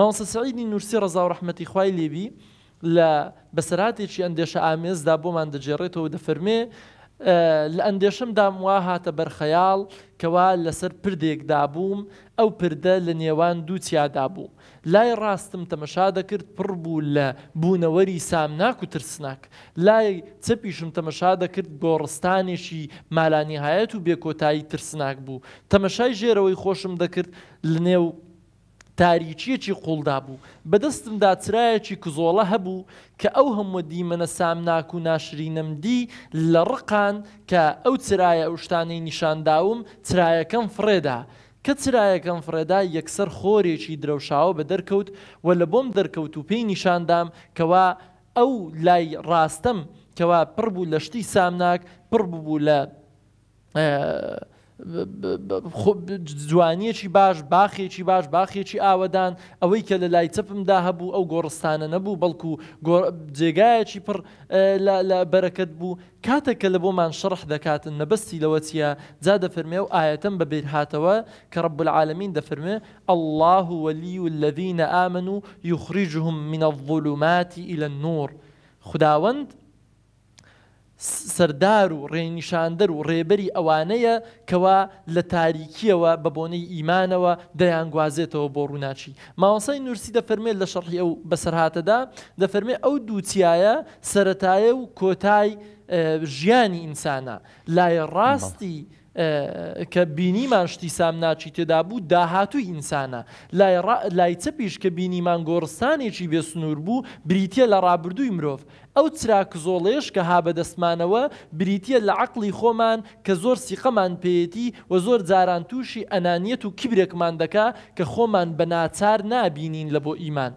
مامۆستا سعیدی نورسی ڕزا و ڕحمەتی خوای لێبی لە بەسەراتێکی ئەندێشە ئامێزدا بۆمان دەجێڕێتەوە دەفەرمێ لە ئەندێشمدام وا هاتە بەرخەیاڵ کەوا لەسەر پردێکدا بووم ئەو پردە لە نێوان دووتیادا بوو. لای ڕاستم تەمەشا دەکرد پڕ بوو لە بوونەوەری سامناک و ترسناک. لای چەپیشم تەمەشا دەکرد گۆڕستانێکی مالانی هایەت و بێکۆتایی ترسناک بوو. تەمەشای ژێرەوەی خۆشم دەکرد لە نێو تاریکیەکی قوڵدا بوو بەدەستمدا چرایەکی کزۆڵە هەبوو کە ئەو هەموو دیمەنە سامناک و ناشرینەمدی لە ڕقان کە ئەو چرایە ئەو شتانەی نیشانداوم چرایەکەم فڕێدا. کە چرایەکەم فرەدا یەکسەر خۆرێکی درەوشاوە بە دەرکەوت و لە بۆم دەرکەوت و پێی نیشاندام کەوا ئەو لای ڕاستەم کەوا پڕ بوو لە شتی سامناک پڕ ببوو لە جوانیەکی باش باخێکی باش باخێکی ئاوەدان ئەوەی کە لە لای چپمدا هەبوو ئەو گۆڕستانە نەبوو بەڵکو جێگایەکی پڕ بەرەکەت بوو کاتە کە لە بۆمان شەڕح دەکاتن نەبەستی لەوە چیە جا دەفەرمێ و ئاەتەم بە بێرهاتەوە کە ڕب العالمین دەفەرمێ الله وەلی و الذيینە ئامن و یخریجهم منە الظلماتی إلى النور خداوند سەردار و ڕێنیشاندەر و ڕێبەری ئەوانەیە کەوا لە تاریکیەوە بە بۆنەی ئیمانەوە دەیانگوازێتەوە بۆ ڕووناچی ماوەسای نووسی دەفەرمێت لە شەڕی ئەو بەسەرهاتەدا دەفەرمێت ئەو دووتایە سەتایە و کۆتای ژیانی ئینسانە لای ڕاستی. کە بینیمان شتی سامناچی تێدا بوو داهاتوی ئینسانە لای چەپیش کە بینیمان گۆڕستانێکی بێسنوور بوو بریتە لە ڕابردووی مرۆڤ ئەو چرا کزۆڵێش کە ها بە دەستمانەوە بریتە لە عقلی خۆمان کە زۆر سیقەمان پێێتی و زۆر جاران تووشی ئەنانیەت و کیبرێکمان دەکا کە خۆمان بە ناچار نابینین لە بۆ ئیمان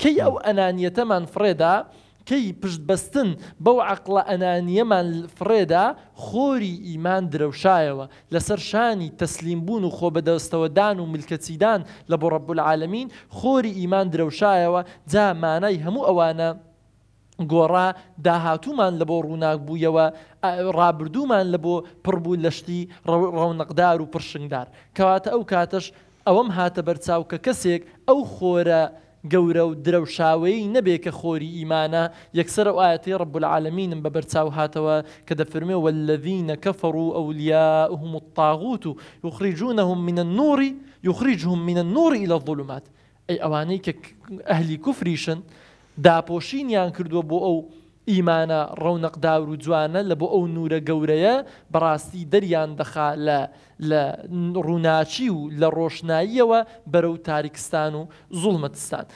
کەی ئەو ئەنانیەتەمان فرێدا کەی پشتبەستن بەو عقلە ئەنانیەمان فرێدا خۆری ئیمان درەوشایەوە لەسەر شانی تەسلیم بوون و خۆ بەدەستەوەدان و ملکەچیدان لە بۆ ڕەبولعاالەمین خۆری ئیمان درەوشایەوە جا مانای هەموو ئەوانە گۆڕا داهاتوومان لە بۆ ڕووناک بوویەوە ڕابردوومان لە بۆ پڕبوو لەشتی ڕەونەقدار و پرشنگدار کەواتە ئەو کاتەش ئەوەم هاتە بەرچاو کە کەسێک ئەو خۆرە گەورە و درەوشاوەی نەبێ کە خۆری ئیمانە یەکسەر ئەو ئاەتی ڕب العالمینم بە بەرچاو هاتەوە کە دەفرمێ والذینە كفروا أولياؤهم الطاغوت يخرجونهم من النور يخرجهم من النور إلى الظلمات ئەی ئەوانەی کە ئەهلی کوفریشن داپۆشینیان کردووە بۆ ئەو ئیمانە ڕەونەقداور و جوانە لە بۆ ئەو نورە گەورەیە بەڕاستی دەریان دەخا لە لە ڕووناچی و لە ڕۆشناییەوە بەرەو تاریکستان و زوڵمەتستان.